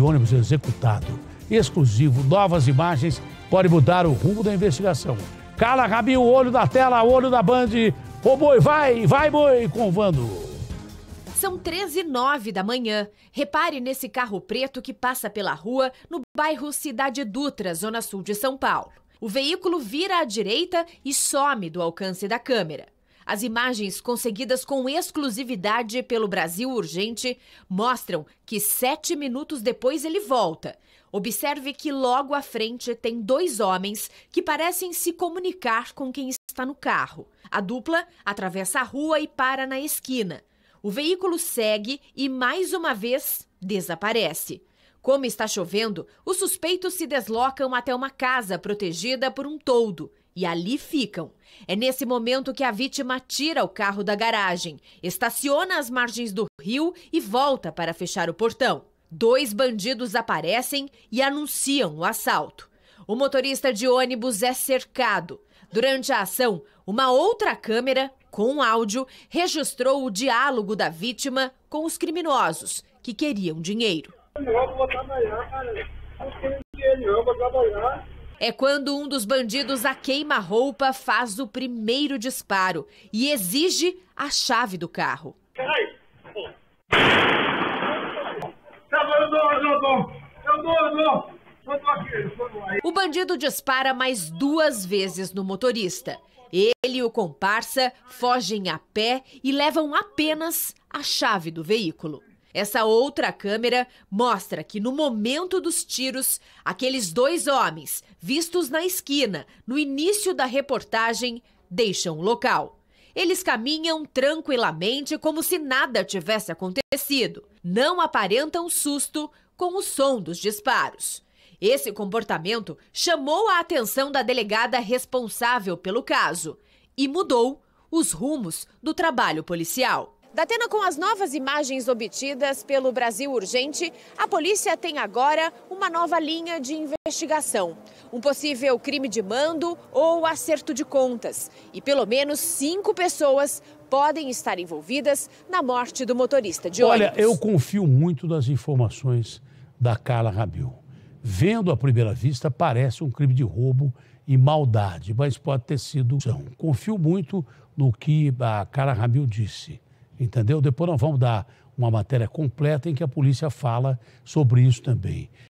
de ônibus executado. Exclusivo, novas imagens podem mudar o rumo da investigação. Cala, Rabinho, olho da tela, olho da Band. Ô boi, vai, vai boi, com Vando. São 13 h da manhã. Repare nesse carro preto que passa pela rua no bairro Cidade Dutra, zona sul de São Paulo. O veículo vira à direita e some do alcance da câmera. As imagens conseguidas com exclusividade pelo Brasil Urgente mostram que sete minutos depois ele volta. Observe que logo à frente tem dois homens que parecem se comunicar com quem está no carro. A dupla atravessa a rua e para na esquina. O veículo segue e, mais uma vez, desaparece. Como está chovendo, os suspeitos se deslocam até uma casa protegida por um toldo e ali ficam. É nesse momento que a vítima tira o carro da garagem, estaciona às margens do rio e volta para fechar o portão. Dois bandidos aparecem e anunciam o assalto. O motorista de ônibus é cercado. Durante a ação, uma outra câmera, com áudio, registrou o diálogo da vítima com os criminosos que queriam dinheiro. Eu vou trabalhar, cara. Eu não tenho dinheiro, eu vou trabalhar. É quando um dos bandidos a queima-roupa faz o primeiro disparo e exige a chave do carro. O bandido dispara mais duas vezes no motorista. Ele e o comparsa fogem a pé e levam apenas a chave do veículo. Essa outra câmera mostra que no momento dos tiros, aqueles dois homens, vistos na esquina, no início da reportagem, deixam o local. Eles caminham tranquilamente como se nada tivesse acontecido. Não aparentam susto com o som dos disparos. Esse comportamento chamou a atenção da delegada responsável pelo caso e mudou os rumos do trabalho policial. Datena com as novas imagens obtidas pelo Brasil Urgente, a polícia tem agora uma nova linha de investigação. Um possível crime de mando ou acerto de contas. E pelo menos cinco pessoas podem estar envolvidas na morte do motorista de Olha, ônibus. Olha, eu confio muito nas informações da Carla Rabil. Vendo à primeira vista, parece um crime de roubo e maldade, mas pode ter sido. Confio muito no que a Carla Rabil disse Entendeu? Depois nós vamos dar uma matéria completa em que a polícia fala sobre isso também.